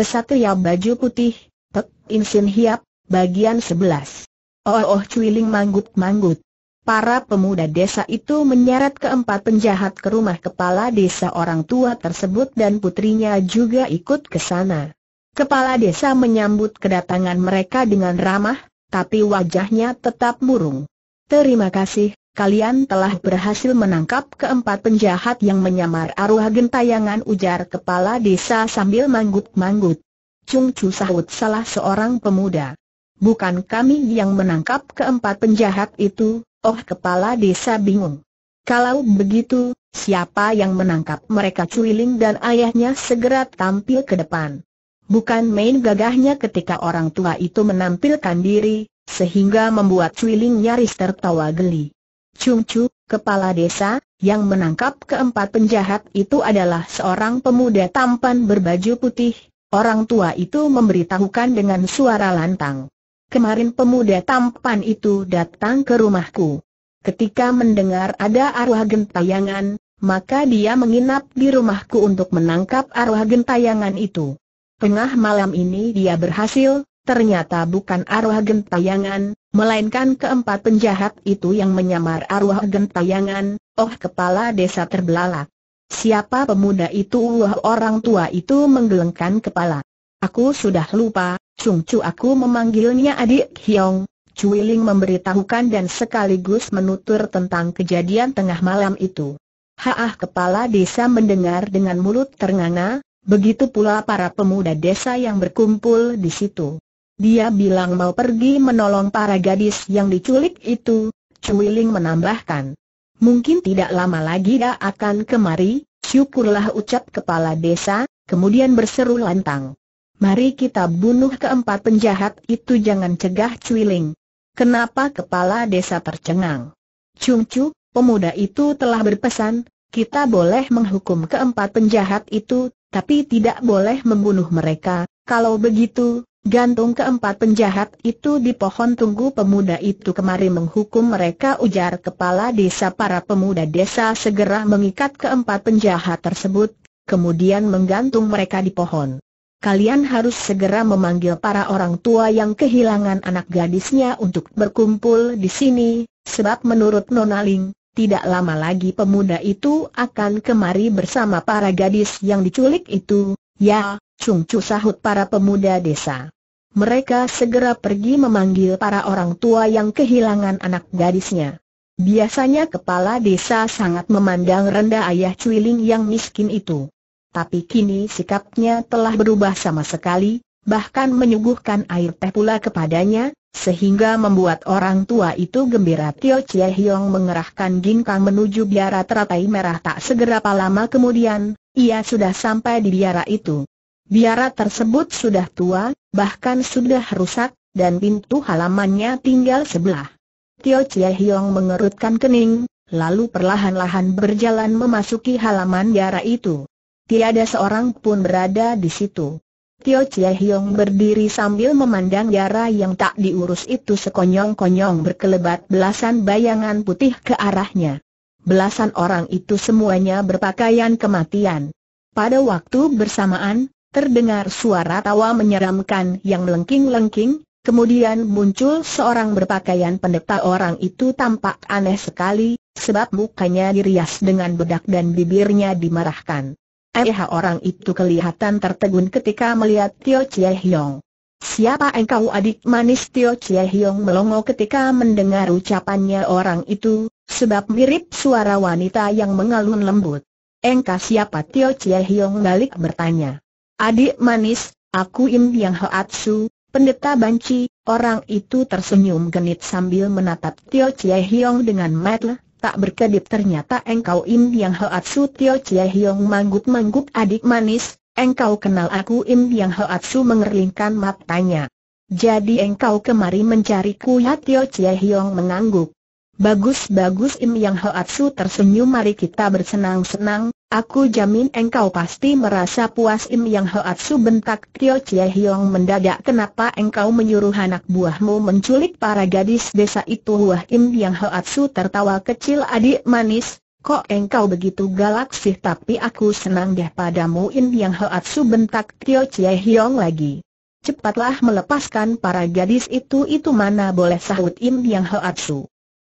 Kesatria baju putih, Pek Insin Hiap, bagian 11. Oh oh cuiling manggut-manggut. Para pemuda desa itu menyeret keempat penjahat ke rumah kepala desa orang tua tersebut dan putrinya juga ikut ke sana. Kepala desa menyambut kedatangan mereka dengan ramah, tapi wajahnya tetap murung. Terima kasih, kalian telah berhasil menangkap keempat penjahat yang menyamar arwah gentayangan ujar kepala desa sambil manggut-manggut. Cung Chu sahut salah seorang pemuda. Bukan kami yang menangkap keempat penjahat itu, oh kepala desa bingung. Kalau begitu, siapa yang menangkap mereka Cuiling dan ayahnya segera tampil ke depan. Bukan main gagahnya ketika orang tua itu menampilkan diri, sehingga membuat Cuiling nyaris tertawa geli. Cungcu, kepala desa, yang menangkap keempat penjahat itu adalah seorang pemuda tampan berbaju putih, orang tua itu memberitahukan dengan suara lantang. Kemarin pemuda tampan itu datang ke rumahku. Ketika mendengar ada arwah gentayangan, maka dia menginap di rumahku untuk menangkap arwah gentayangan itu. Tengah malam ini dia berhasil, ternyata bukan arwah gentayangan, melainkan keempat penjahat itu yang menyamar arwah gentayangan, oh kepala desa terbelalak. Siapa pemuda itu? Wah orang tua itu menggelengkan kepala. Aku sudah lupa, Chung Chu aku memanggilnya adik Hiong. Cui Ling memberitahukan dan sekaligus menutur tentang kejadian tengah malam itu. Haah kepala desa mendengar dengan mulut ternganga, begitu pula para pemuda desa yang berkumpul di situ. Dia bilang mau pergi menolong para gadis yang diculik itu, Cui Ling menambahkan. Mungkin tidak lama lagi dia akan kemari, syukurlah ucap kepala desa, kemudian berseru lantang. Mari kita bunuh keempat penjahat itu jangan cegah Cui Ling. Kenapa kepala desa tercengang? Cung Cu, pemuda itu telah berpesan, kita boleh menghukum keempat penjahat itu, tapi tidak boleh membunuh mereka, kalau begitu, Gantung keempat penjahat itu di pohon tunggu pemuda itu kemari menghukum mereka ujar kepala desa para pemuda desa segera mengikat keempat penjahat tersebut, kemudian menggantung mereka di pohon. Kalian harus segera memanggil para orang tua yang kehilangan anak gadisnya untuk berkumpul di sini, sebab menurut Nonaling, tidak lama lagi pemuda itu akan kemari bersama para gadis yang diculik itu, ya, Cung Cu sahut para pemuda desa. Mereka segera pergi memanggil para orang tua yang kehilangan anak gadisnya. Biasanya kepala desa sangat memandang rendah ayah Cuiling yang miskin itu. Tapi kini sikapnya telah berubah sama sekali, bahkan menyuguhkan air teh pula kepadanya, sehingga membuat orang tua itu gembira Tio Chie Hiong mengerahkan ginkang menuju biara teratai merah tak segera lama kemudian, ia sudah sampai di biara itu. Biara tersebut sudah tua, bahkan sudah rusak, dan pintu halamannya tinggal sebelah. Tio Chia Hiong mengerutkan kening, lalu perlahan-lahan berjalan memasuki halaman biara itu. Tiada seorang pun berada di situ. Tio Chia Hiong berdiri sambil memandang biara yang tak diurus itu sekonyong-konyong berkelebat belasan bayangan putih ke arahnya. Belasan orang itu semuanya berpakaian kematian. Pada waktu bersamaan, Terdengar suara tawa menyeramkan yang melengking-lengking, kemudian muncul seorang berpakaian pendeta orang itu tampak aneh sekali, sebab mukanya dirias dengan bedak dan bibirnya dimarahkan. Eh orang itu kelihatan tertegun ketika melihat Tio Chie hiong. Siapa engkau adik manis Tio Chie hiong melongo ketika mendengar ucapannya orang itu, sebab mirip suara wanita yang mengalun lembut. Engkau siapa Tio Chie hiong balik bertanya. Adik manis, aku Im Yang Hoatsu, pendeta banci, orang itu tersenyum genit sambil menatap Tio Chie Hiong dengan mata tak berkedip ternyata engkau Im Yang Hoatsu Tio Chie Hiong manggut-manggut adik manis, engkau kenal aku Im Yang Hoatsu mengerlingkan matanya. Jadi engkau kemari mencariku ya Tio Chie Hiong mengangguk. Bagus-bagus Im Yang Hoatsu tersenyum mari kita bersenang-senang, Aku jamin engkau pasti merasa puas Im Yang hoat su bentak Tio Chie Hiong mendadak kenapa engkau menyuruh anak buahmu menculik para gadis desa itu Wah Im Yang hoat su tertawa kecil adik manis, kok engkau begitu galak sih tapi aku senang deh padamu Im Yang hoat su bentak Tio Chie Hiong lagi. Cepatlah melepaskan para gadis itu itu mana boleh sahut Im Yang hoat su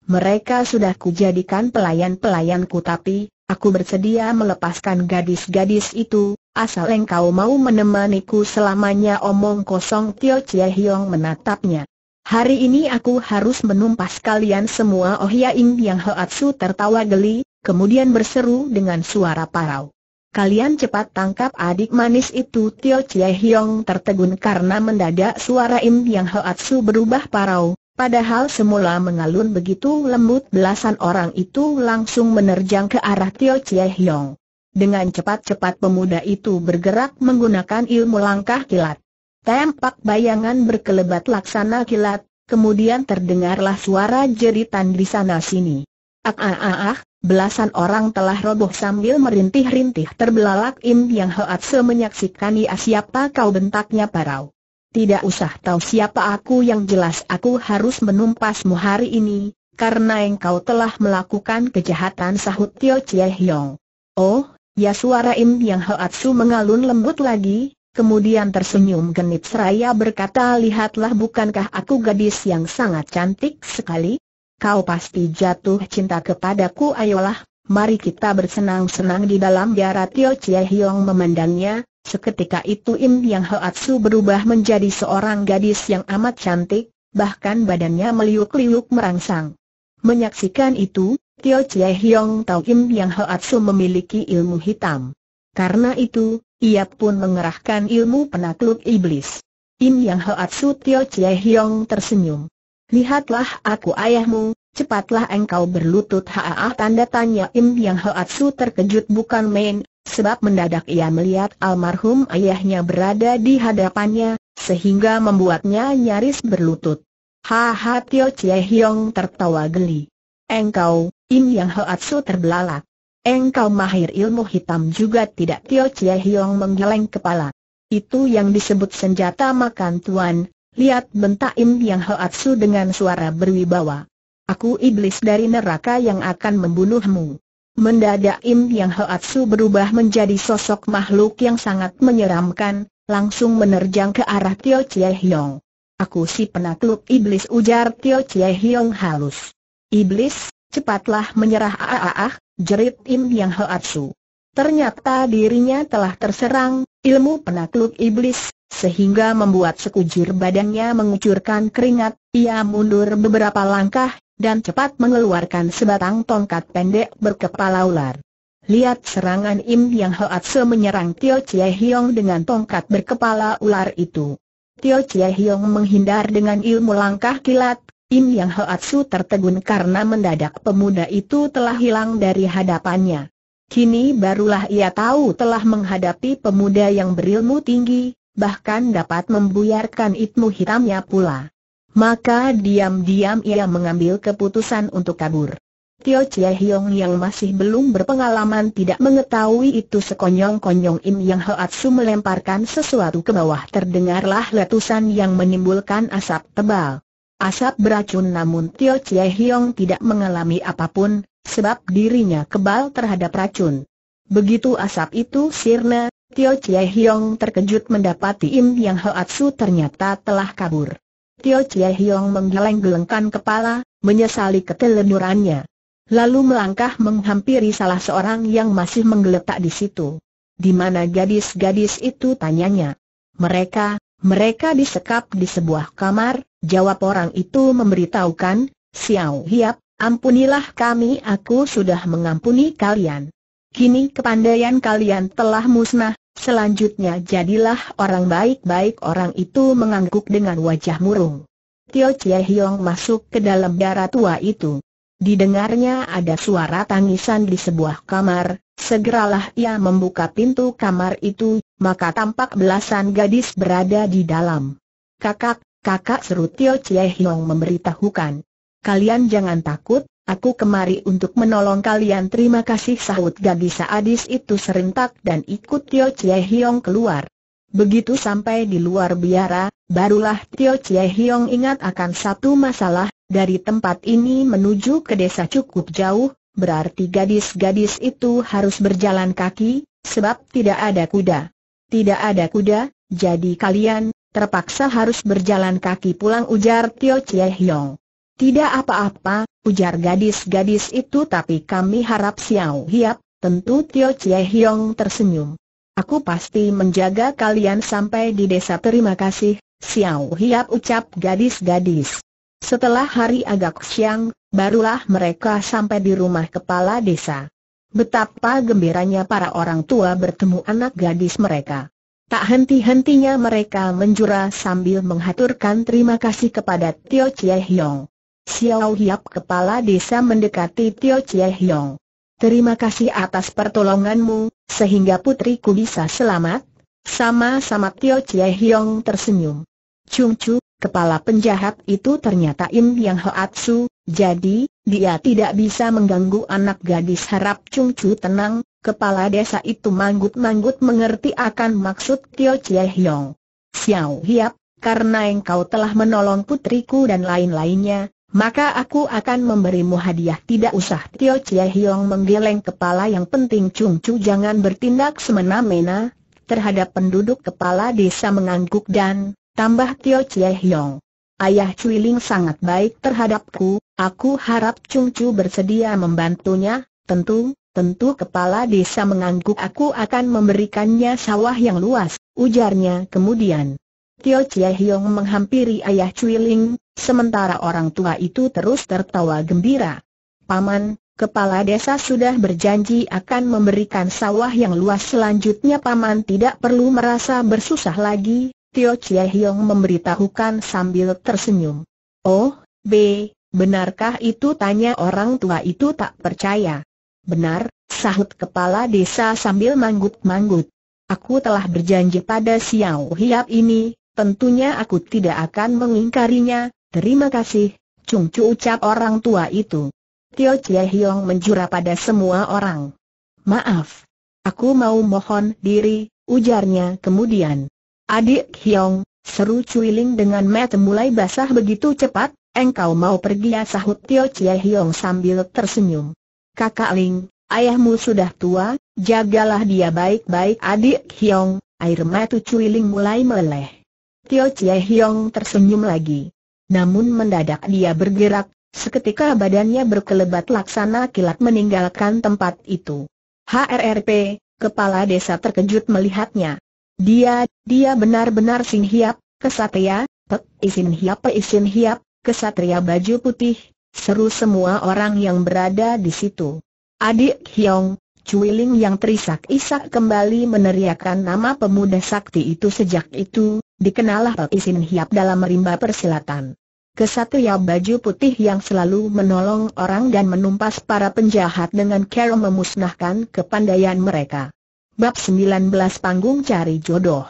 Mereka sudah kujadikan pelayan-pelayanku tapi, Aku bersedia melepaskan gadis-gadis itu, asal engkau mau menemaniku selamanya omong kosong Tio Chie Hiong menatapnya. Hari ini aku harus menumpas kalian semua Oh Ya Ing Yang Su tertawa geli, kemudian berseru dengan suara parau. Kalian cepat tangkap adik manis itu Tio Chie Hiong tertegun karena mendadak suara Im Yang Su berubah parau, Padahal semula mengalun begitu lembut belasan orang itu langsung menerjang ke arah Tio Chie Hiong. Dengan cepat-cepat pemuda itu bergerak menggunakan ilmu langkah kilat. Tempak bayangan berkelebat laksana kilat, kemudian terdengarlah suara jeritan di sana-sini. Ah ah ah ah, Belasan orang telah roboh sambil merintih-rintih terbelalak Im Yang Hoat menyaksikan ia ya, siapa kau bentaknya parau. Tidak usah tahu siapa aku yang jelas aku harus menumpasmu hari ini, karena engkau telah melakukan kejahatan sahut Tio Chie Hiong. Oh, ya suara Im Yang Hoatsu mengalun lembut lagi, kemudian tersenyum genit seraya berkata lihatlah bukankah aku gadis yang sangat cantik sekali? Kau pasti jatuh cinta kepadaku ayolah, mari kita bersenang-senang di dalam biara Tio Chie Hiong memandangnya, Seketika itu Im Yang Hoatsu berubah menjadi seorang gadis yang amat cantik, bahkan badannya meliuk-liuk merangsang. Menyaksikan itu, Tio Chie Hyong tahu Im Yang Hoatsu memiliki ilmu hitam. Karena itu, ia pun mengerahkan ilmu penakluk iblis. Im Yang Hoatsu Tio Chie Hyong tersenyum. Lihatlah aku ayahmu, cepatlah engkau berlutut haah tanda tanya Im Yang Hoatsu terkejut bukan main, sebab mendadak ia melihat almarhum ayahnya berada di hadapannya, sehingga membuatnya nyaris berlutut. Haha Tio Chie Hiong tertawa geli. Engkau, Im Yang Hoatsu terbelalak. Engkau mahir ilmu hitam juga tidak Tio Chie Hiong menggeleng kepala. Itu yang disebut senjata makan tuan, lihat bentak Im Yang Hoatsu dengan suara berwibawa. Aku iblis dari neraka yang akan membunuhmu. Mendadak Im Yang Hoatsu berubah menjadi sosok makhluk yang sangat menyeramkan, langsung menerjang ke arah Tio Chie Hiong. Aku si penakluk iblis ujar Tio Chie Hiong halus. Iblis, cepatlah menyerah Aaah, jerit Im Yang Hoatsu. Ternyata dirinya telah terserang, ilmu penakluk iblis, sehingga membuat sekujur badannya mengucurkan keringat, ia mundur beberapa langkah, dan cepat mengeluarkan sebatang tongkat pendek berkepala ular. Lihat serangan Im Yang Hoat Se menyerang Tio Chie Hiong dengan tongkat berkepala ular itu. Tio Chie Hiong menghindar dengan ilmu langkah kilat, Im Yang Hoat Su tertegun karena mendadak pemuda itu telah hilang dari hadapannya. Kini barulah ia tahu telah menghadapi pemuda yang berilmu tinggi, bahkan dapat membuyarkan itmu hitamnya pula. Maka diam-diam ia mengambil keputusan untuk kabur. Tio Chie Hiong yang masih belum berpengalaman tidak mengetahui itu sekonyong-konyong Im Yang Hoatsu melemparkan sesuatu ke bawah terdengarlah letusan yang menimbulkan asap tebal. Asap beracun namun Tio Chie Hiong tidak mengalami apapun, sebab dirinya kebal terhadap racun. Begitu asap itu sirna, Tio Chie Hiong terkejut mendapati Im Yang Hoatsu ternyata telah kabur. Tio Chie Hiong menggeleng-gelengkan kepala, menyesali ketelenurannya. Lalu melangkah menghampiri salah seorang yang masih menggeletak di situ. Di mana gadis-gadis itu tanyanya. Mereka, mereka disekap di sebuah kamar, jawab orang itu memberitahukan, Xiao Hiap, ampunilah kami aku sudah mengampuni kalian. Kini kepandaian kalian telah musnah, Selanjutnya jadilah orang baik-baik orang itu mengangguk dengan wajah murung. Tio Chie Hiong masuk ke dalam darah tua itu. Didengarnya ada suara tangisan di sebuah kamar, segeralah ia membuka pintu kamar itu, maka tampak belasan gadis berada di dalam. Kakak, kakak seru Tio Chie Hiong memberitahukan. Kalian jangan takut, Aku kemari untuk menolong kalian terima kasih sahut gadis sadis itu serentak dan ikut Tio Chie Hiong keluar. Begitu sampai di luar biara, barulah Tio Chie Hiong ingat akan satu masalah, dari tempat ini menuju ke desa cukup jauh, berarti gadis-gadis itu harus berjalan kaki, sebab tidak ada kuda. Tidak ada kuda, jadi kalian terpaksa harus berjalan kaki pulang ujar Tio Chie Hiong. Tidak apa-apa, ujar gadis-gadis itu tapi kami harap Xiao Hiap, tentu Tio Chie Hiong tersenyum. Aku pasti menjaga kalian sampai di desa terima kasih, Xiao Hiap ucap gadis-gadis. Setelah hari agak siang, barulah mereka sampai di rumah kepala desa. Betapa gembiranya para orang tua bertemu anak gadis mereka. Tak henti-hentinya mereka menjura sambil menghaturkan terima kasih kepada Tio Chie Hiong. Xiao Hiap kepala desa mendekati Tio Chie Hiong. Terima kasih atas pertolonganmu, sehingga putriku bisa selamat. Sama-sama Tio Chie Hiong tersenyum. Chung Chu, kepala penjahat itu ternyata Im Yang Hoatsu, jadi, dia tidak bisa mengganggu anak gadis harap Chung Chu tenang, kepala desa itu manggut-manggut mengerti akan maksud Tio Chie Hiong. Xiao Hiap, karena engkau telah menolong putriku dan lain-lainnya, maka aku akan memberimu hadiah tidak usah Tio Chie Hiong menggeleng kepala yang penting Cung Chu jangan bertindak semena-mena, terhadap penduduk kepala desa mengangguk dan, tambah Tio Chie Hiong. Ayah Cui Ling sangat baik terhadapku, aku harap Cung Chu bersedia membantunya, tentu, tentu kepala desa mengangguk aku akan memberikannya sawah yang luas, ujarnya kemudian. Tio Chia Hiong menghampiri ayah Cui Ling, sementara orang tua itu terus tertawa gembira. Paman, kepala desa sudah berjanji akan memberikan sawah yang luas selanjutnya Paman tidak perlu merasa bersusah lagi, Tio Chia Hiong memberitahukan sambil tersenyum. Oh, B, benarkah itu tanya orang tua itu tak percaya. Benar, sahut kepala desa sambil manggut-manggut. Aku telah berjanji pada Xiao Hiap ini, Tentunya aku tidak akan mengingkarinya, terima kasih, Chung Chu ucap orang tua itu. Tio Chie Hiong menjura pada semua orang. Maaf. Aku mau mohon diri, ujarnya kemudian. Adik Hiong, seru Cui Ling dengan mata mulai basah begitu cepat, engkau mau pergi ya sahut Tio Chie Hiong sambil tersenyum. Kakak Ling, ayahmu sudah tua, jagalah dia baik-baik adik Hiong, air mata Cui Ling mulai meleleh. Tio Chie Hiong tersenyum lagi. Namun mendadak dia bergerak, seketika badannya berkelebat laksana kilat meninggalkan tempat itu. HRRP, kepala desa terkejut melihatnya. Dia, dia benar-benar sing hiap, kesatria, pek isin hiap pe isin hiap, kesatria baju putih, seru semua orang yang berada di situ. Adik Hiong, Cuiling yang terisak-isak kembali meneriakkan nama pemuda sakti itu sejak itu, Dikenalah Isin Hiap dalam merimba persilatan. Kesatria baju putih yang selalu menolong orang dan menumpas para penjahat dengan cara memusnahkan kepandaian mereka. Bab 19 Panggung Cari Jodoh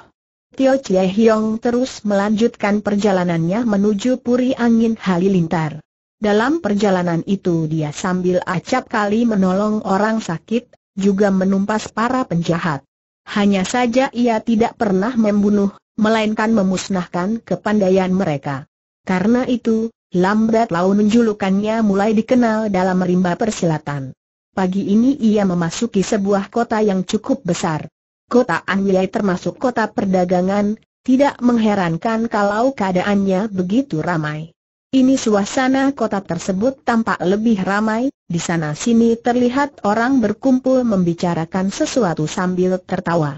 Tio Chie Hiong terus melanjutkan perjalanannya menuju Puri Angin Halilintar. Dalam perjalanan itu dia sambil acap kali menolong orang sakit, juga menumpas para penjahat. Hanya saja ia tidak pernah membunuh, melainkan memusnahkan kepandaian mereka. Karena itu, lambat laun julukannya mulai dikenal dalam rimba persilatan. Pagi ini ia memasuki sebuah kota yang cukup besar. Kota Anwiai termasuk kota perdagangan, tidak mengherankan kalau keadaannya begitu ramai. Ini suasana kota tersebut tampak lebih ramai, di sana sini terlihat orang berkumpul membicarakan sesuatu sambil tertawa.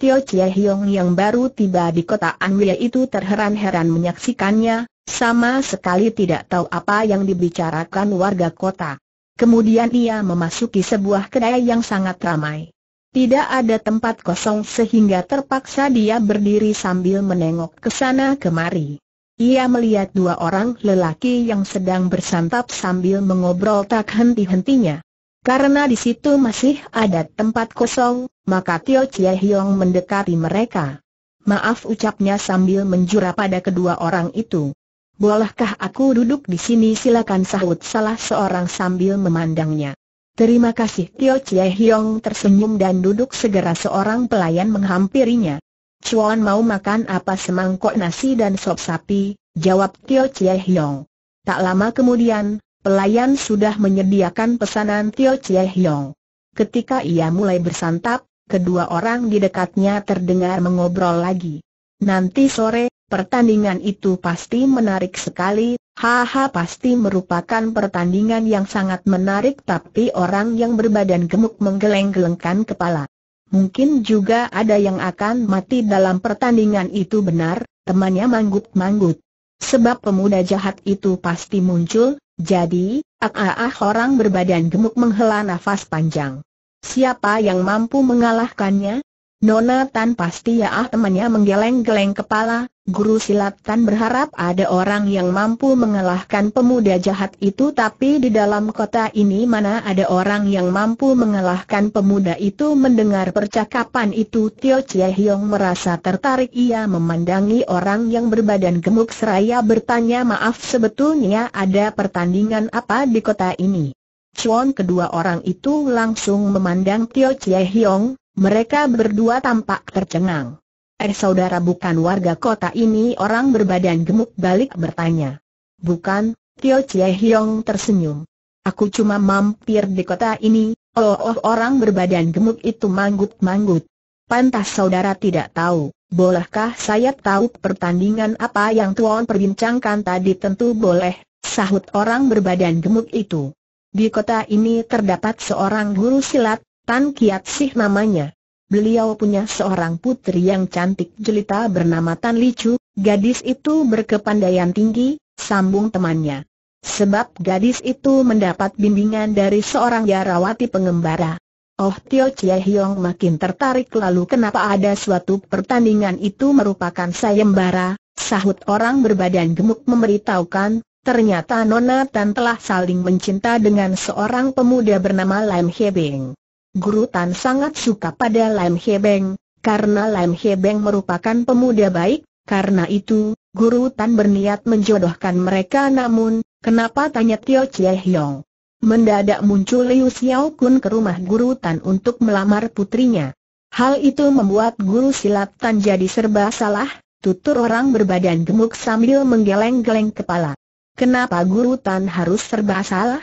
Tio Chie Hiong yang baru tiba di kota Anwia itu terheran-heran menyaksikannya, sama sekali tidak tahu apa yang dibicarakan warga kota. Kemudian ia memasuki sebuah kedai yang sangat ramai. Tidak ada tempat kosong sehingga terpaksa dia berdiri sambil menengok ke sana kemari. Ia melihat dua orang lelaki yang sedang bersantap sambil mengobrol tak henti-hentinya. Karena di situ masih ada tempat kosong, maka Tio Chie Hiong mendekati mereka. Maaf ucapnya sambil menjura pada kedua orang itu. Bolehkah aku duduk di sini silakan sahut salah seorang sambil memandangnya. Terima kasih Tio Chie Hiong tersenyum dan duduk segera seorang pelayan menghampirinya. Chuan mau makan apa semangkok nasi dan sop sapi, jawab Tio Chie Hiong. Tak lama kemudian, pelayan sudah menyediakan pesanan Tio Chie Hiong. Ketika ia mulai bersantap, kedua orang di dekatnya terdengar mengobrol lagi. Nanti sore, pertandingan itu pasti menarik sekali, haha pasti merupakan pertandingan yang sangat menarik tapi orang yang berbadan gemuk menggeleng-gelengkan kepala. Mungkin juga ada yang akan mati dalam pertandingan itu benar, temannya manggut-manggut. Sebab pemuda jahat itu pasti muncul, jadi, ah orang berbadan gemuk menghela nafas panjang. Siapa yang mampu mengalahkannya? Nona Tan pasti ya ah temannya menggeleng-geleng kepala, guru silat Tan berharap ada orang yang mampu mengalahkan pemuda jahat itu tapi di dalam kota ini mana ada orang yang mampu mengalahkan pemuda itu mendengar percakapan itu Tio Chie Hiong merasa tertarik ia memandangi orang yang berbadan gemuk seraya bertanya maaf sebetulnya ada pertandingan apa di kota ini. Cuan kedua orang itu langsung memandang Tio Chie Hiong, mereka berdua tampak tercengang. Eh saudara bukan warga kota ini orang berbadan gemuk balik bertanya. Bukan, Tio Chie Hiong tersenyum. Aku cuma mampir di kota ini, oh, oh orang berbadan gemuk itu manggut-manggut. Pantas saudara tidak tahu, bolehkah saya tahu pertandingan apa yang tuan perbincangkan tadi tentu boleh, sahut orang berbadan gemuk itu. Di kota ini terdapat seorang guru silat, Tan Kiat Sih namanya. Beliau punya seorang putri yang cantik jelita bernama Tan Chu. gadis itu berkepandaian tinggi, sambung temannya. Sebab gadis itu mendapat bimbingan dari seorang jarawati pengembara. Oh Tio Chie Hiong makin tertarik lalu kenapa ada suatu pertandingan itu merupakan sayembara, sahut orang berbadan gemuk memberitahukan, ternyata Nona Tan telah saling mencinta dengan seorang pemuda bernama Lam Hebing. Guru Tan sangat suka pada Lam Hebeng, karena Lam Hebeng merupakan pemuda baik, karena itu, Guru Tan berniat menjodohkan mereka namun, kenapa tanya Tio Chie Hiong? Mendadak muncul Liu Xiao Kun ke rumah Guru Tan untuk melamar putrinya. Hal itu membuat Guru Silat Tan jadi serba salah, tutur orang berbadan gemuk sambil menggeleng-geleng kepala. Kenapa Guru Tan harus serba salah?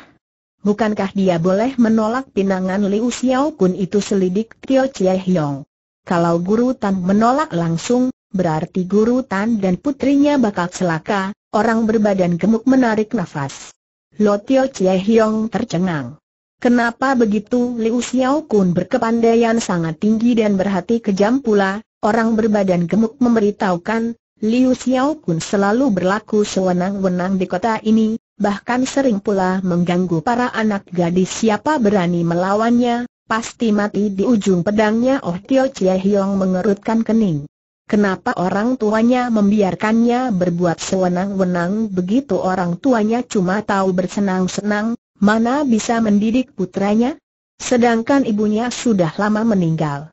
bukankah dia boleh menolak pinangan Liu Xiao Kun itu selidik Tio Chie Hiong? Kalau Guru Tan menolak langsung, berarti Guru Tan dan putrinya bakal celaka, orang berbadan gemuk menarik nafas. Lo Tio Chie Hiong tercengang. Kenapa begitu Liu Xiao Kun berkepandaian sangat tinggi dan berhati kejam pula, orang berbadan gemuk memberitahukan, Liu Xiao Kun selalu berlaku sewenang-wenang di kota ini, bahkan sering pula mengganggu para anak gadis siapa berani melawannya, pasti mati di ujung pedangnya Oh Tio Chie Hiong mengerutkan kening. Kenapa orang tuanya membiarkannya berbuat sewenang-wenang begitu orang tuanya cuma tahu bersenang-senang, mana bisa mendidik putranya? Sedangkan ibunya sudah lama meninggal.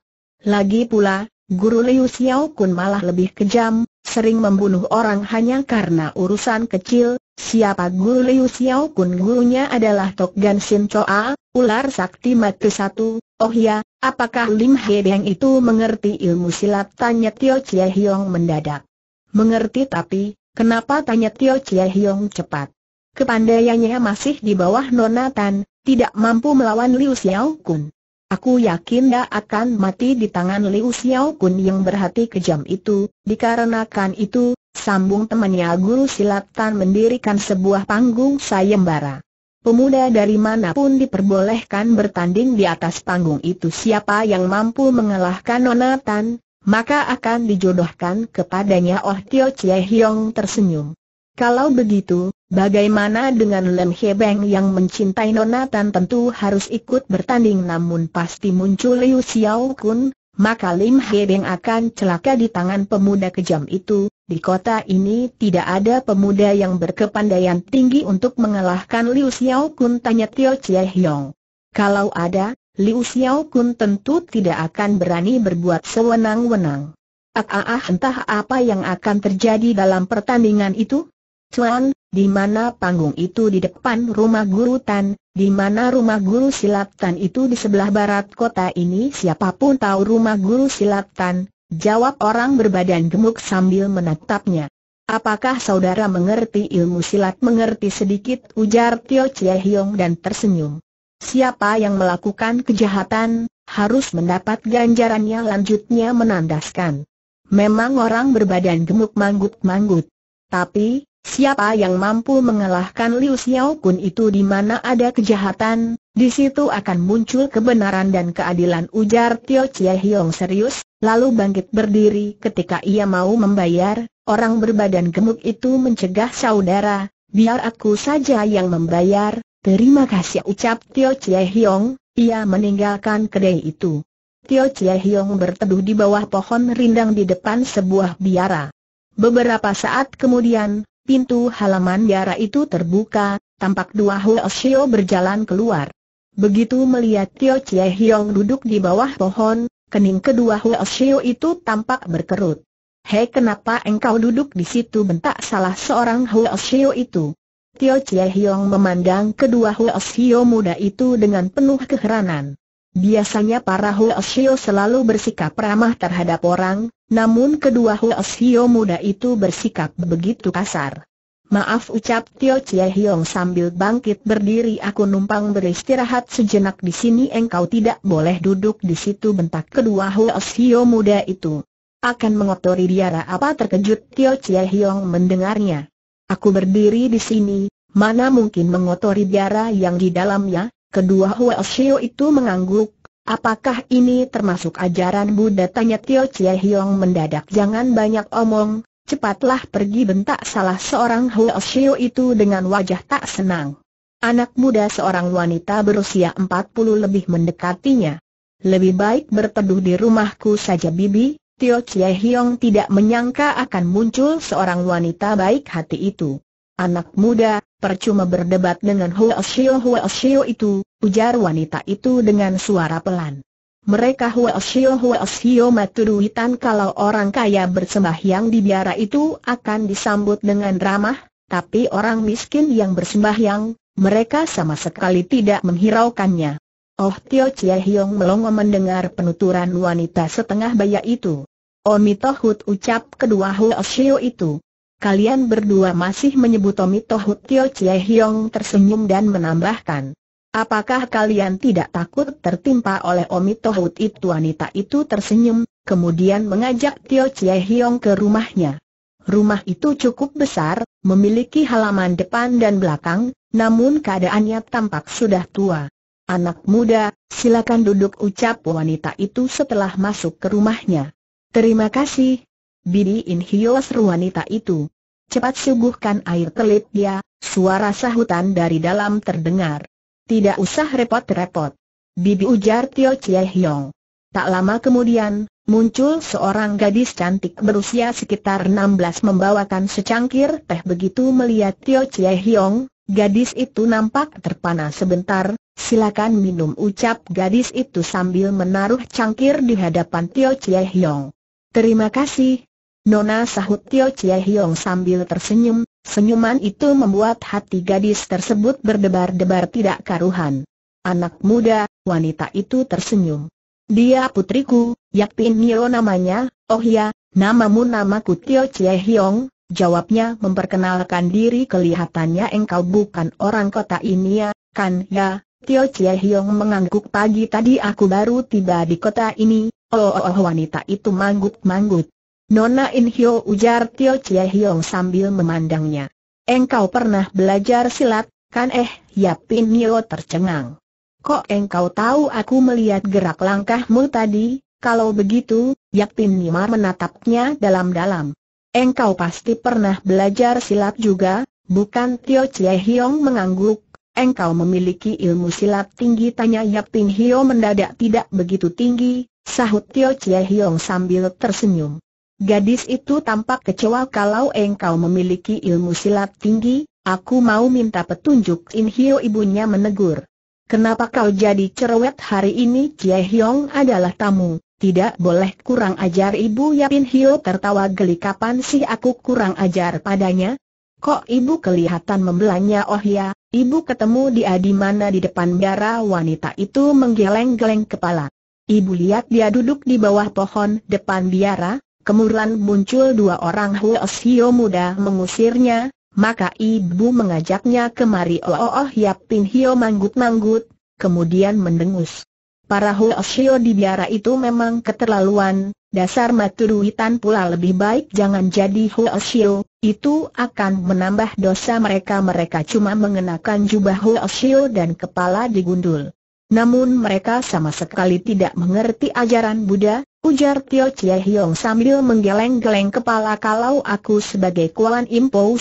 Lagi pula, guru Liu Xiao Kun malah lebih kejam, sering membunuh orang hanya karena urusan kecil, siapa Gu Liu Xiao Kun gurunya adalah Tok Gan Sin Choa, ular sakti mati satu, oh ya, apakah Lim He Beng itu mengerti ilmu silat tanya Tio Chie Hiong mendadak. Mengerti tapi, kenapa tanya Tio Chie Hiong cepat. Kepandaiannya masih di bawah Nona tidak mampu melawan Liu Xiao Kun. Aku yakin dia akan mati di tangan Liu Xiao Kun yang berhati kejam itu, dikarenakan itu, sambung temannya guru silatan mendirikan sebuah panggung sayembara. Pemuda dari manapun diperbolehkan bertanding di atas panggung itu siapa yang mampu mengalahkan Nonatan, maka akan dijodohkan kepadanya Oh Tio Chie Hiong tersenyum. Kalau begitu, Bagaimana dengan Lem Hebeng yang mencintai Nonatan tentu harus ikut bertanding namun pasti muncul Liu Xiao Kun, maka Lim Hebeng akan celaka di tangan pemuda kejam itu. Di kota ini tidak ada pemuda yang berkepandaian tinggi untuk mengalahkan Liu Xiao Kun tanya Tio Chie Hiong. Kalau ada, Liu Xiao Kun tentu tidak akan berani berbuat sewenang-wenang. Ah, ah, ah entah apa yang akan terjadi dalam pertandingan itu, Cuan, di mana panggung itu di depan rumah guru Tan, di mana rumah guru silat Tan itu di sebelah barat kota ini siapapun tahu rumah guru silat Tan, jawab orang berbadan gemuk sambil menatapnya. Apakah saudara mengerti ilmu silat mengerti sedikit ujar Tio Chie Hiong dan tersenyum. Siapa yang melakukan kejahatan, harus mendapat ganjarannya lanjutnya menandaskan. Memang orang berbadan gemuk manggut-manggut. Tapi, Siapa yang mampu mengalahkan Liu Xiao Kun itu di mana ada kejahatan, di situ akan muncul kebenaran dan keadilan ujar Tio Chie Hiong serius, lalu bangkit berdiri ketika ia mau membayar, orang berbadan gemuk itu mencegah saudara, biar aku saja yang membayar, terima kasih ucap Tio Chie Hiong, ia meninggalkan kedai itu. Tio Chie Hiong berteduh di bawah pohon rindang di depan sebuah biara. Beberapa saat kemudian, Pintu halaman biara itu terbuka, tampak dua Xiao berjalan keluar. Begitu melihat Tio Chie Hiong duduk di bawah pohon, kening kedua Xiao itu tampak berkerut. Hei kenapa engkau duduk di situ bentak salah seorang Xiao itu. Tio Chie Hiong memandang kedua Xiao muda itu dengan penuh keheranan. Biasanya para Huo Huasio selalu bersikap ramah terhadap orang, namun kedua Huo Huasio muda itu bersikap begitu kasar. Maaf ucap Tio Chie Hiong sambil bangkit berdiri aku numpang beristirahat sejenak di sini engkau tidak boleh duduk di situ bentak kedua Huo Huasio muda itu. Akan mengotori biara apa terkejut Tio Chie Hiong mendengarnya. Aku berdiri di sini, mana mungkin mengotori biara yang di dalamnya, Kedua Hua Xiu itu mengangguk. Apakah ini termasuk ajaran Buddha? Tanya Tio Chie Hiong mendadak. Jangan banyak omong, cepatlah pergi bentak salah seorang Hua Xiu itu dengan wajah tak senang. Anak muda seorang wanita berusia empat puluh lebih mendekatinya. Lebih baik berteduh di rumahku saja bibi, Tio Chie Hiong tidak menyangka akan muncul seorang wanita baik hati itu. Anak muda, percuma berdebat dengan hua hua Huoshio itu, ujar wanita itu dengan suara pelan. Mereka hua Huoshio matu maturuhitan kalau orang kaya bersembahyang di biara itu akan disambut dengan ramah, tapi orang miskin yang bersembahyang, mereka sama sekali tidak menghiraukannya. Oh Tio Chia Hiong melongo mendengar penuturan wanita setengah baya itu. Omitohut ucap kedua Huoshio itu. Kalian berdua masih menyebut Tommy Tohut Tio Chie Hiong tersenyum dan menambahkan. Apakah kalian tidak takut tertimpa oleh Omi Tohut itu wanita itu tersenyum, kemudian mengajak Tio Chie Hiong ke rumahnya. Rumah itu cukup besar, memiliki halaman depan dan belakang, namun keadaannya tampak sudah tua. Anak muda, silakan duduk ucap wanita itu setelah masuk ke rumahnya. Terima kasih, Bibi In Hyo seru wanita itu. Cepat suguhkan air telit dia, suara sahutan dari dalam terdengar. Tidak usah repot-repot. Bibi ujar Tio Chie Hiong. Tak lama kemudian, muncul seorang gadis cantik berusia sekitar 16 membawakan secangkir teh begitu melihat Tio Chie Hiong, gadis itu nampak terpana sebentar, silakan minum ucap gadis itu sambil menaruh cangkir di hadapan Tio Chie Hiong. Terima kasih, Nona sahut Tio Chie Hiong sambil tersenyum, senyuman itu membuat hati gadis tersebut berdebar-debar tidak karuhan. Anak muda, wanita itu tersenyum. Dia putriku, Pin Nio namanya, oh ya, namamu namaku Tio Chie Hiong, jawabnya memperkenalkan diri kelihatannya engkau bukan orang kota ini ya, kan ya, Tio Chie Hiong mengangguk pagi tadi aku baru tiba di kota ini, oh oh, oh wanita itu manggut-manggut. Nona In Hyo ujar Tio Chie Hiong sambil memandangnya. Engkau pernah belajar silat, kan eh? Yapin Hyo tercengang. Kok engkau tahu aku melihat gerak langkahmu tadi? Kalau begitu, Yap Yapin Nima menatapnya dalam-dalam. Engkau pasti pernah belajar silat juga, bukan Tio Chie Hiong mengangguk. Engkau memiliki ilmu silat tinggi tanya Yapin Hyo mendadak tidak begitu tinggi, sahut Tio Chie Hiong sambil tersenyum. Gadis itu tampak kecewa kalau engkau memiliki ilmu silat tinggi, aku mau minta petunjuk In Hyo ibunya menegur. Kenapa kau jadi cerewet hari ini Cie Hyong adalah tamu, tidak boleh kurang ajar ibu ya In Hyo tertawa geli kapan sih aku kurang ajar padanya? Kok ibu kelihatan membelanya oh ya, ibu ketemu dia di mana di depan biara wanita itu menggeleng-geleng kepala. Ibu lihat dia duduk di bawah pohon depan biara, Kemudian muncul dua orang Hwasio muda mengusirnya, maka ibu mengajaknya kemari Oh Oh, oh Yap Pin Hio manggut-manggut, kemudian mendengus. Para Hwasio di biara itu memang keterlaluan, dasar maturuitan pula lebih baik jangan jadi Hwasio, itu akan menambah dosa mereka mereka cuma mengenakan jubah Hwasio dan kepala digundul. Namun mereka sama sekali tidak mengerti ajaran Buddha, Ujar Tio Chie Hiong sambil menggeleng-geleng kepala kalau aku sebagai Kuan Impo ku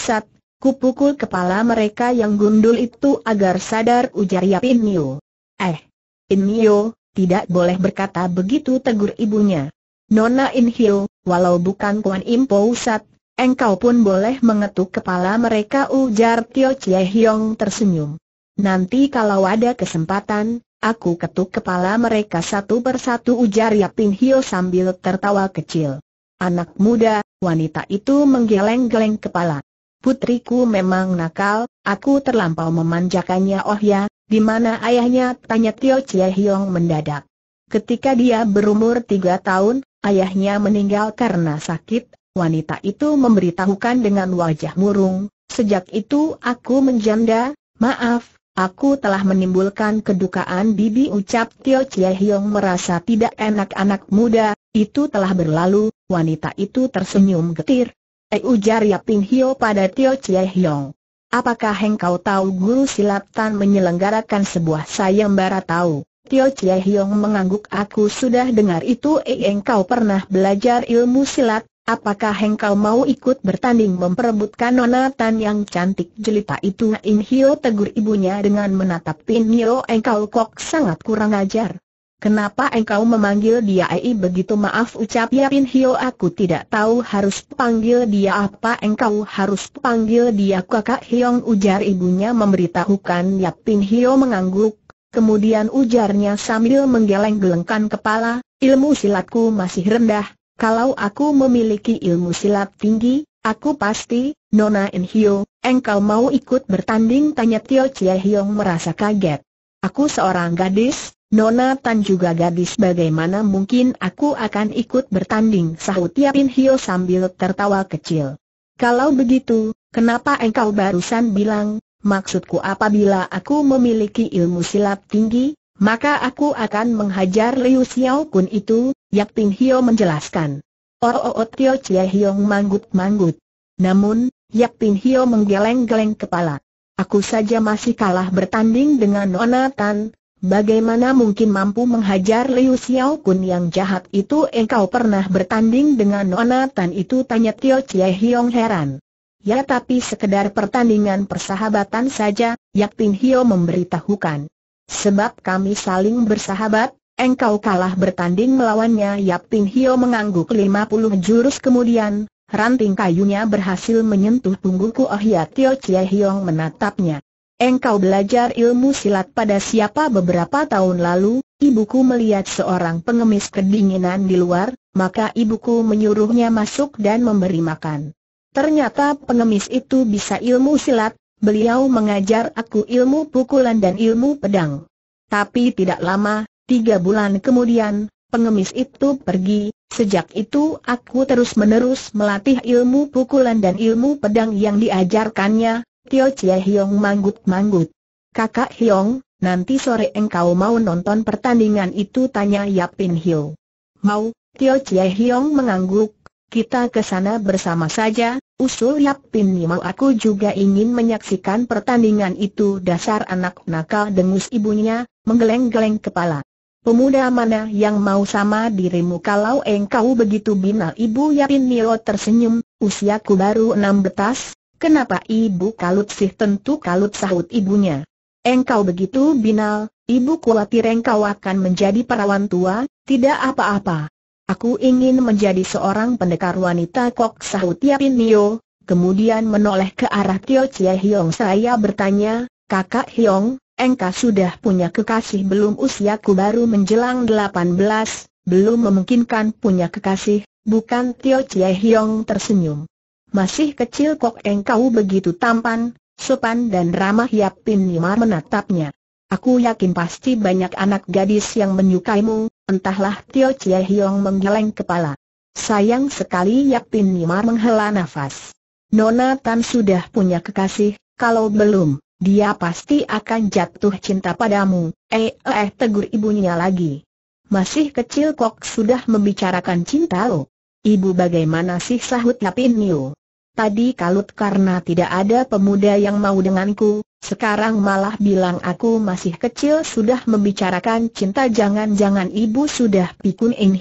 kupukul kepala mereka yang gundul itu agar sadar ujar Yapin Nio. Eh, In tidak boleh berkata begitu tegur ibunya. Nona In Hiu, walau bukan Kuan Impo engkau pun boleh mengetuk kepala mereka ujar Tio Chie Hiong tersenyum. Nanti kalau ada kesempatan, Aku ketuk kepala mereka satu persatu ujar Yaping Hio sambil tertawa kecil. Anak muda, wanita itu menggeleng-geleng kepala. Putriku memang nakal, aku terlampau memanjakannya oh ya, di mana ayahnya tanya Tio Chie Hiong mendadak. Ketika dia berumur tiga tahun, ayahnya meninggal karena sakit, wanita itu memberitahukan dengan wajah murung, sejak itu aku menjanda, maaf, Aku telah menimbulkan kedukaan bibi ucap Tio Chie Hiong merasa tidak enak anak muda, itu telah berlalu, wanita itu tersenyum getir. Eh ujar Yaping Hio pada Tio Chie Hiong. Apakah engkau tahu guru silat Tan menyelenggarakan sebuah sayembara tahu? Tio Chie Hiong mengangguk aku sudah dengar itu eh engkau pernah belajar ilmu silat, Apakah engkau mau ikut bertanding memperebutkan nona Tan yang cantik jelita itu? In Hio tegur ibunya dengan menatap Pin Hio. engkau kok sangat kurang ajar. Kenapa engkau memanggil dia Ai begitu maaf ucap ya Pin Hio aku tidak tahu harus panggil dia apa engkau harus panggil dia kakak Hiong ujar ibunya memberitahukan ya Pin Hio mengangguk, kemudian ujarnya sambil menggeleng-gelengkan kepala, ilmu silatku masih rendah, kalau aku memiliki ilmu silat tinggi, aku pasti, Nona Hyo, engkau mau ikut bertanding? Tanya Tio Chie Hyong merasa kaget. Aku seorang gadis, Nona Tan juga gadis bagaimana mungkin aku akan ikut bertanding? Sahut In Hyo sambil tertawa kecil. Kalau begitu, kenapa engkau barusan bilang, maksudku apabila aku memiliki ilmu silat tinggi, maka aku akan menghajar Liu Xiao Kun itu, Yak Ting Hio menjelaskan. Oot oh, oh, oh, Tio Chie Hiong manggut-manggut. Namun, Yak Ting Hio menggeleng-geleng kepala. Aku saja masih kalah bertanding dengan Nona Tan, Bagaimana mungkin mampu menghajar Liu Xiao Kun yang jahat itu engkau pernah bertanding dengan Nona Tan itu tanya Tio Chie Hiong heran. Ya tapi sekedar pertandingan persahabatan saja, Yak Pin Hio memberitahukan. Sebab kami saling bersahabat, engkau kalah bertanding melawannya Yap Ting Hio mengangguk Lima puluh jurus kemudian, ranting kayunya berhasil menyentuh punggungku Oh ya Tio Chie Hiong menatapnya. Engkau belajar ilmu silat pada siapa beberapa tahun lalu, ibuku melihat seorang pengemis kedinginan di luar, maka ibuku menyuruhnya masuk dan memberi makan. Ternyata pengemis itu bisa ilmu silat, beliau mengajar aku ilmu pukulan dan ilmu pedang. Tapi tidak lama, Tiga bulan kemudian, pengemis itu pergi, sejak itu aku terus-menerus melatih ilmu pukulan dan ilmu pedang yang diajarkannya, Tio Chie Hiong manggut-manggut. Kakak Hiong, nanti sore engkau mau nonton pertandingan itu tanya Yap Pin Hiu. Mau, Tio Chie Hiong mengangguk, kita ke sana bersama saja, usul Yap Pin. Mau aku juga ingin menyaksikan pertandingan itu dasar anak nakal dengus ibunya, menggeleng-geleng kepala. Pemuda mana yang mau sama dirimu kalau engkau begitu bina ibu Yapin Nio tersenyum, usiaku baru enam betas, kenapa ibu kalut sih tentu kalut sahut ibunya. Engkau begitu binal, ibu khawatir engkau akan menjadi perawan tua, tidak apa-apa. Aku ingin menjadi seorang pendekar wanita kok sahut Yapin Nio, kemudian menoleh ke arah Tio Chie Hiong saya bertanya, kakak Hiong, engkau sudah punya kekasih belum usiaku baru menjelang 18, belum memungkinkan punya kekasih, bukan Tio Chie Hiong tersenyum. Masih kecil kok engkau begitu tampan, sopan dan ramah Yap Pin Nima menatapnya. Aku yakin pasti banyak anak gadis yang menyukaimu, entahlah Tio Chie Hiong menggeleng kepala. Sayang sekali Yap Pin Nima menghela nafas. Nona Tan sudah punya kekasih, kalau belum, dia pasti akan jatuh cinta padamu, eh eh tegur ibunya lagi. Masih kecil kok sudah membicarakan cinta lo. Ibu bagaimana sih sahut Yapin Niu? Tadi kalut karena tidak ada pemuda yang mau denganku, sekarang malah bilang aku masih kecil sudah membicarakan cinta jangan-jangan ibu sudah pikun In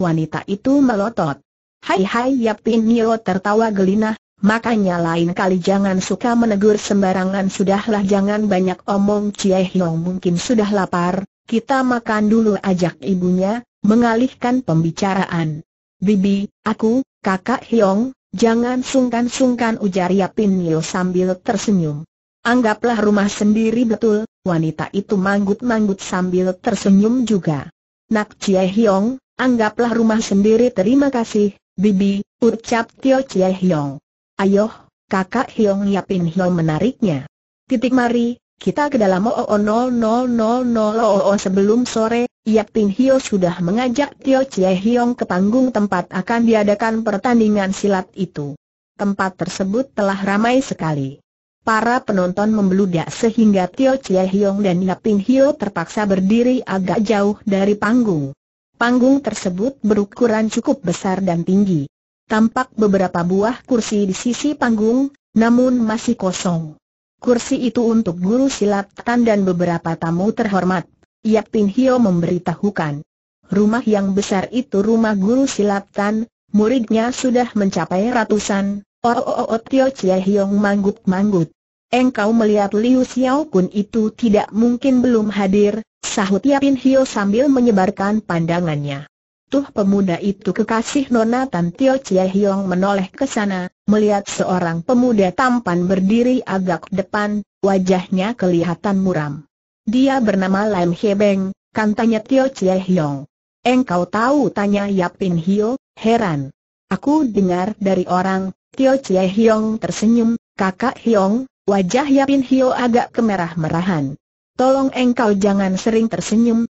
wanita itu melotot. Hai hai Yapin Nio tertawa gelinah, Makanya lain kali jangan suka menegur sembarangan Sudahlah jangan banyak omong Cie Hiong mungkin sudah lapar Kita makan dulu ajak ibunya Mengalihkan pembicaraan Bibi, aku, kakak Hiong Jangan sungkan-sungkan ujar Yapin Nio sambil tersenyum Anggaplah rumah sendiri betul Wanita itu manggut-manggut sambil tersenyum juga Nak Cie Hiong, anggaplah rumah sendiri terima kasih Bibi, ucap Tio Cie Hiong Ayo, kakak Hiong Yapin Hiong menariknya. Titik mari, kita ke dalam O O O O sebelum sore, Yapin Hio sudah mengajak Tio Chie Hiong ke panggung tempat akan diadakan pertandingan silat itu. Tempat tersebut telah ramai sekali. Para penonton membeludak sehingga Tio Chie Hiong dan Yapin Hio terpaksa berdiri agak jauh dari panggung. Panggung tersebut berukuran cukup besar dan tinggi tampak beberapa buah kursi di sisi panggung, namun masih kosong. Kursi itu untuk guru silat tan dan beberapa tamu terhormat. Yap Pin Hio memberitahukan. Rumah yang besar itu rumah guru silat tan, muridnya sudah mencapai ratusan. Oh, oh, oh, oh Tio chia Hiong manggut-manggut. Engkau melihat Liu Xiao Kun itu tidak mungkin belum hadir, sahut Yap Pin Hio sambil menyebarkan pandangannya. Tuh pemuda itu kekasih Nona Tan Tio Chie Hiong menoleh ke sana, melihat seorang pemuda tampan berdiri agak depan, wajahnya kelihatan muram. Dia bernama Lam He kan tanya Tio Chie Hiong. Engkau tahu tanya Yap Pin Hio, heran. Aku dengar dari orang, Tio Chie Hiong tersenyum, kakak Hiong, wajah Yap Pin Hio agak kemerah-merahan. Tolong engkau jangan sering tersenyum,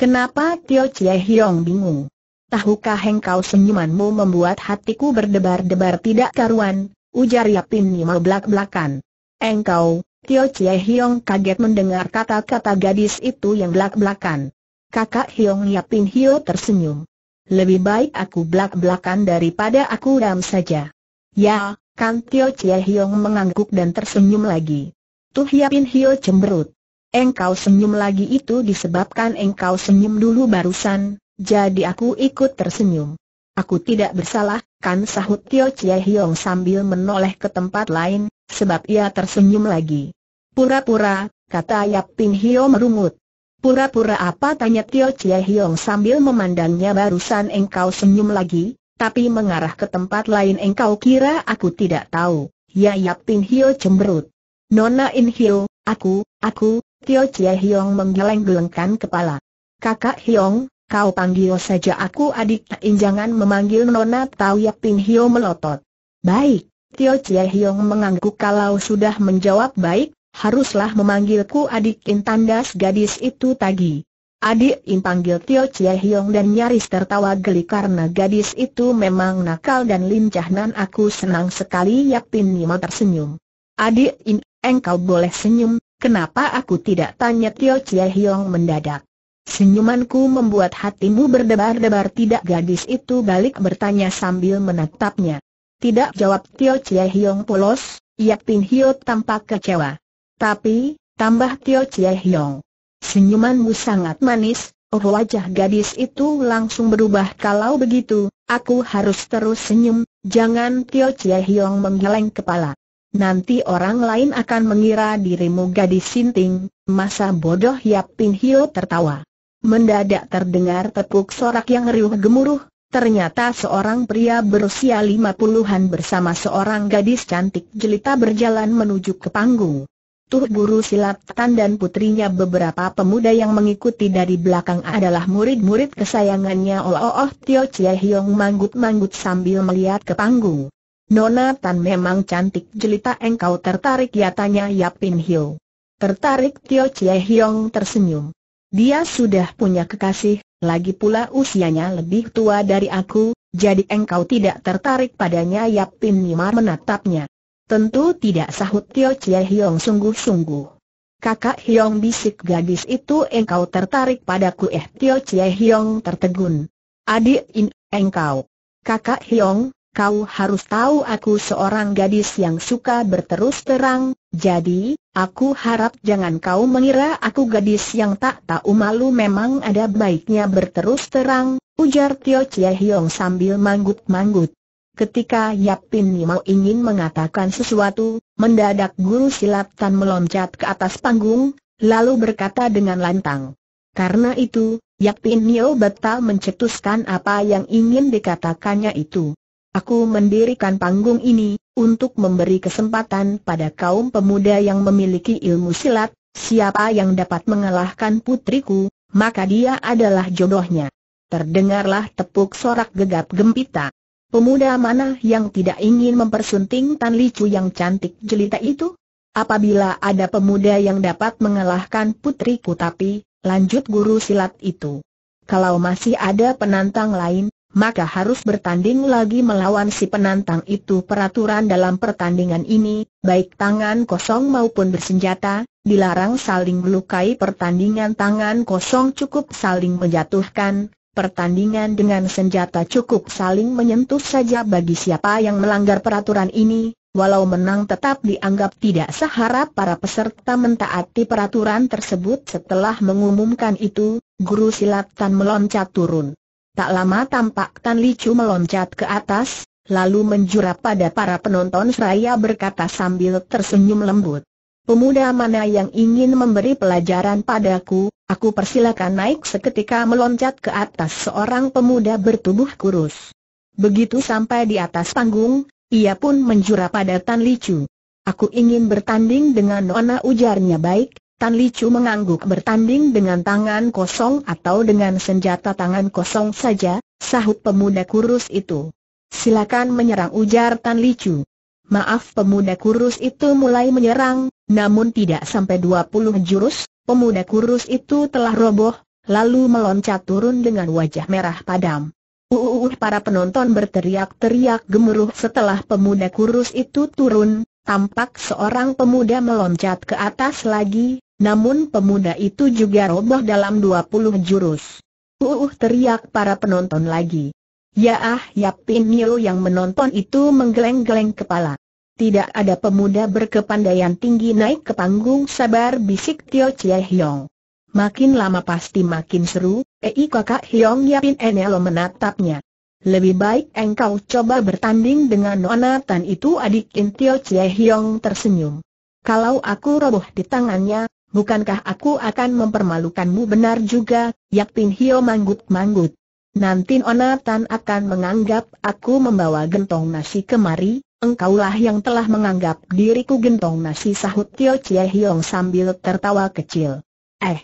Kenapa Tio Chie Hiong bingung? Tahukah engkau senyumanmu membuat hatiku berdebar-debar tidak karuan, ujar Yapin Nima belak-belakan. Engkau, Tio Chie Hiong kaget mendengar kata-kata gadis itu yang belak-belakan. Kakak Hiong Yapin Hio tersenyum. Lebih baik aku belak-belakan daripada aku ram saja. Ya, kan Tio Chie Hiong mengangguk dan tersenyum lagi. Tuh Yapin Hio cemberut. Engkau senyum lagi itu disebabkan engkau senyum dulu barusan, jadi aku ikut tersenyum. Aku tidak bersalah, kan sahut Tio Chie Hiong sambil menoleh ke tempat lain, sebab ia tersenyum lagi. Pura-pura, kata Yap Ping Hio merungut. Pura-pura apa tanya Tio Chie Hiong sambil memandangnya barusan engkau senyum lagi, tapi mengarah ke tempat lain engkau kira aku tidak tahu, ya Yap Ping Hio cemberut. Nona In Hio, aku, aku, Tio Chie Hiong menggeleng-gelengkan kepala. Kakak Hiong, kau panggil saja aku adik In jangan memanggil Nona Tau Yap Pin Hio melotot. Baik, Tio Chie Hiong mengangguk kalau sudah menjawab baik, haruslah memanggilku adik In tandas gadis itu tagi. Adik In panggil Tio Chie Hiong dan nyaris tertawa geli karena gadis itu memang nakal dan lincah nan aku senang sekali Yap Pin Nima tersenyum. Adik In, engkau boleh senyum, Kenapa aku tidak tanya Tio Chie Hiong mendadak? Senyumanku membuat hatimu berdebar-debar tidak gadis itu balik bertanya sambil menatapnya. Tidak jawab Tio Chie Hiong polos, Yap Pin Hio tampak kecewa. Tapi, tambah Tio Chie Hiong. Senyumanmu sangat manis, oh wajah gadis itu langsung berubah kalau begitu, aku harus terus senyum, jangan Tio Chie Hiong menggeleng kepala. Nanti orang lain akan mengira dirimu gadis sinting, masa bodoh Yap Pin Hio tertawa. Mendadak terdengar tepuk sorak yang riuh gemuruh, ternyata seorang pria berusia lima puluhan bersama seorang gadis cantik jelita berjalan menuju ke panggung. Tuh Guru Silat Tan dan putrinya beberapa pemuda yang mengikuti dari belakang adalah murid-murid kesayangannya Oh Oh, oh Tio Chie Hiong manggut-manggut sambil melihat ke panggung. Nona Tan memang cantik jelita engkau tertarik ya tanya Yap Pin Hiu. Tertarik Tio Chie Hiong tersenyum. Dia sudah punya kekasih, lagi pula usianya lebih tua dari aku, jadi engkau tidak tertarik padanya Yap Pin Nima menatapnya. Tentu tidak sahut Tio Chie Hiong sungguh-sungguh. Kakak Hiong bisik gadis itu engkau tertarik padaku eh Tio Chie Hiong tertegun. Adik in, engkau. Kakak Hiong, kau harus tahu aku seorang gadis yang suka berterus terang, jadi, aku harap jangan kau mengira aku gadis yang tak tahu malu memang ada baiknya berterus terang, ujar Tio Chie Hiong sambil manggut-manggut. Ketika Yap Pin mau ingin mengatakan sesuatu, mendadak guru silat Tan meloncat ke atas panggung, lalu berkata dengan lantang. Karena itu, Yap Pin Nio batal mencetuskan apa yang ingin dikatakannya itu. Aku mendirikan panggung ini, untuk memberi kesempatan pada kaum pemuda yang memiliki ilmu silat, siapa yang dapat mengalahkan putriku, maka dia adalah jodohnya. Terdengarlah tepuk sorak gegap gempita. Pemuda mana yang tidak ingin mempersunting Tan Licu yang cantik jelita itu? Apabila ada pemuda yang dapat mengalahkan putriku tapi, lanjut guru silat itu. Kalau masih ada penantang lain, maka harus bertanding lagi melawan si penantang itu peraturan dalam pertandingan ini, baik tangan kosong maupun bersenjata, dilarang saling melukai pertandingan tangan kosong cukup saling menjatuhkan, pertandingan dengan senjata cukup saling menyentuh saja bagi siapa yang melanggar peraturan ini, Walau menang tetap dianggap tidak seharap para peserta mentaati peraturan tersebut setelah mengumumkan itu, guru silat Tan meloncat turun. Tak lama tampak Tan Licu meloncat ke atas, lalu menjurap pada para penonton seraya berkata sambil tersenyum lembut. Pemuda mana yang ingin memberi pelajaran padaku, aku persilakan naik seketika meloncat ke atas seorang pemuda bertubuh kurus. Begitu sampai di atas panggung, ia pun menjurap pada Tan Licu. Aku ingin bertanding dengan Nona ujarnya baik, Tan Li Chu mengangguk bertanding dengan tangan kosong atau dengan senjata tangan kosong saja, sahut pemuda kurus itu. Silakan menyerang ujar Tan Li Chu. Maaf pemuda kurus itu mulai menyerang, namun tidak sampai 20 jurus, pemuda kurus itu telah roboh, lalu meloncat turun dengan wajah merah padam. Uh, para penonton berteriak-teriak gemuruh setelah pemuda kurus itu turun, tampak seorang pemuda meloncat ke atas lagi, namun pemuda itu juga roboh dalam 20 jurus. Uuh uh, teriak para penonton lagi. Ya ah, ya Pin Nio yang menonton itu menggeleng-geleng kepala. Tidak ada pemuda berkepandaian tinggi naik ke panggung sabar bisik Tio Chie Hiong. Makin lama pasti makin seru, Ei eh, kakak Hyong Yapin Enelo menatapnya. Lebih baik engkau coba bertanding dengan Nona Tan itu adik Tio Chie Hiong tersenyum. Kalau aku roboh di tangannya, bukankah aku akan mempermalukanmu benar juga, Yap Tin Hio manggut-manggut. Nanti Onatan akan menganggap aku membawa gentong nasi kemari, engkaulah yang telah menganggap diriku gentong nasi sahut Tio Chie Hiong sambil tertawa kecil. Eh,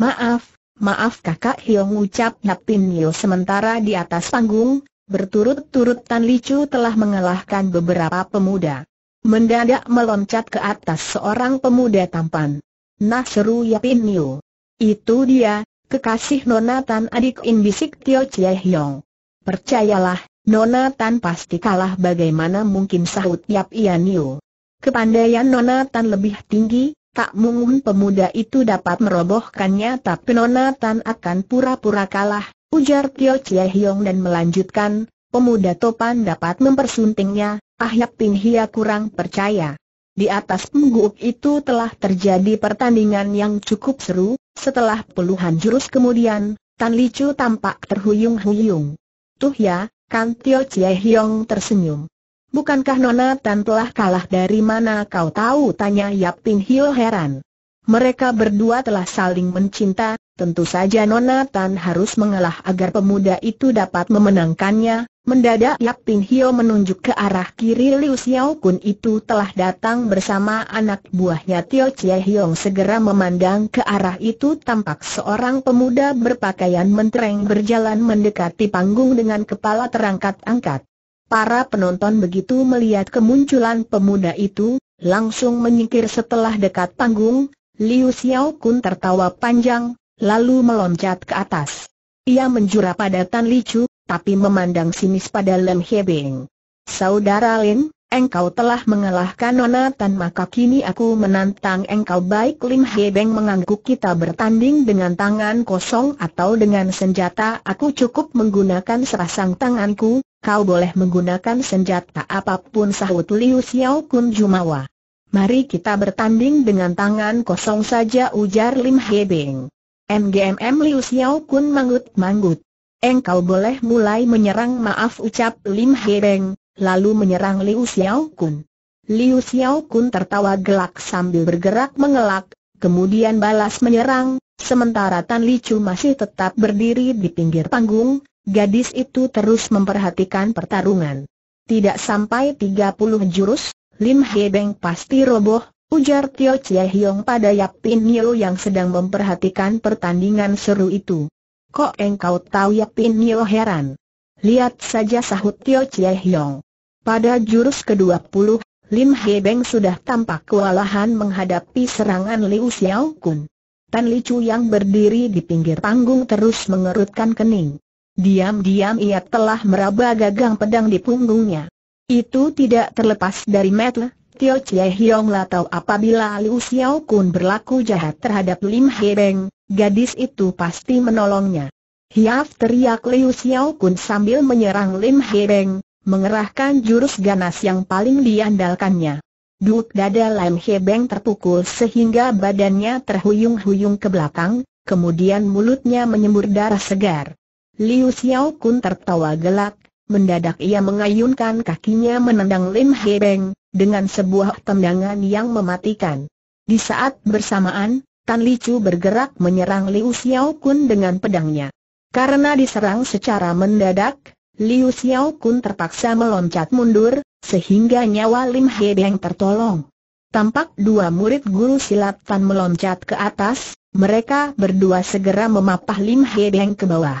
maaf, maaf kakak Hiong ucap Yap Tin Hio sementara di atas panggung, berturut-turut Tan Licu telah mengalahkan beberapa pemuda. Mendadak meloncat ke atas seorang pemuda tampan. Nah seru Yapin Niu. Itu dia, kekasih Nona Tan adik In Tio Chie Hiong. Percayalah, Nona Tan pasti kalah bagaimana mungkin sahut Yap Ian Niu. Kepandaian Nona Tan lebih tinggi, tak mungkin pemuda itu dapat merobohkannya tapi Nona Tan akan pura-pura kalah, ujar Tio Chie Hiong dan melanjutkan, pemuda topan dapat mempersuntingnya, Ah Yap Pin Hia kurang percaya. Di atas pengguuk itu telah terjadi pertandingan yang cukup seru, setelah puluhan jurus kemudian, Tan Licu tampak terhuyung-huyung. Tuh ya, Kan Tio Chie Hiong tersenyum. Bukankah Nona Tan telah kalah dari mana kau tahu? Tanya Yap Ting Hio heran. Mereka berdua telah saling mencinta, Tentu saja Nona Tan harus mengalah agar pemuda itu dapat memenangkannya. Mendadak Yap Tin Hio menunjuk ke arah kiri Liu Xiao Kun itu telah datang bersama anak buahnya Tio Chie Hiong segera memandang ke arah itu tampak seorang pemuda berpakaian mentereng berjalan mendekati panggung dengan kepala terangkat-angkat. Para penonton begitu melihat kemunculan pemuda itu, langsung menyingkir setelah dekat panggung, Liu Xiao Kun tertawa panjang, lalu meloncat ke atas. Ia menjura pada Tan Li Chu, tapi memandang sinis pada Lem Hebing. Saudara Lin, engkau telah mengalahkan Nona Tan maka kini aku menantang engkau baik Lim Hebeng mengangguk kita bertanding dengan tangan kosong atau dengan senjata aku cukup menggunakan serasang tanganku, kau boleh menggunakan senjata apapun sahut Liu Xiao Kun Jumawa. Mari kita bertanding dengan tangan kosong saja ujar Lim Hebeng. MGMM Liu Xiao Kun manggut-manggut. Engkau boleh mulai menyerang maaf ucap Lim Hebeng, lalu menyerang Liu Xiao Kun. Liu Xiao Kun tertawa gelak sambil bergerak mengelak, kemudian balas menyerang, sementara Tan Li Chu masih tetap berdiri di pinggir panggung, gadis itu terus memperhatikan pertarungan. Tidak sampai 30 jurus, Lim Hebeng pasti roboh, Ujar Tio Chie Hiong pada Yap Pin Nio yang sedang memperhatikan pertandingan seru itu. Kok engkau tahu Yap Pin Nio heran? Lihat saja sahut Tio Chie Hiong. Pada jurus ke-20, Lim He Beng sudah tampak kewalahan menghadapi serangan Liu Xiao Kun. Tan Li Chu yang berdiri di pinggir panggung terus mengerutkan kening. Diam-diam ia telah meraba gagang pedang di punggungnya. Itu tidak terlepas dari metel. Tio Chie Hiong tahu apabila Liu Xiao Kun berlaku jahat terhadap Lim He Beng, gadis itu pasti menolongnya. Hiaf teriak Liu Xiao Kun sambil menyerang Lim He Beng, mengerahkan jurus ganas yang paling diandalkannya. Duk dada Lim He Beng terpukul sehingga badannya terhuyung-huyung ke belakang, kemudian mulutnya menyembur darah segar. Liu Xiao Kun tertawa gelak, mendadak ia mengayunkan kakinya menendang Lim He Beng, dengan sebuah tendangan yang mematikan. Di saat bersamaan, Tan Li Chu bergerak menyerang Liu Xiao Kun dengan pedangnya. Karena diserang secara mendadak, Liu Xiao Kun terpaksa meloncat mundur, sehingga nyawa Lim He Beng tertolong. Tampak dua murid guru silat Tan meloncat ke atas, mereka berdua segera memapah Lim He Beng ke bawah.